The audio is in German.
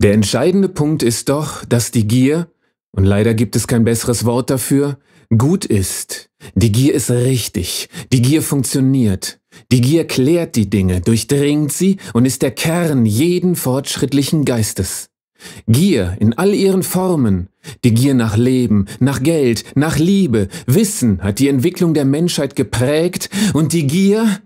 Der entscheidende Punkt ist doch, dass die Gier, und leider gibt es kein besseres Wort dafür, gut ist. Die Gier ist richtig. Die Gier funktioniert. Die Gier klärt die Dinge, durchdringt sie und ist der Kern jeden fortschrittlichen Geistes. Gier in all ihren Formen, die Gier nach Leben, nach Geld, nach Liebe, Wissen hat die Entwicklung der Menschheit geprägt und die Gier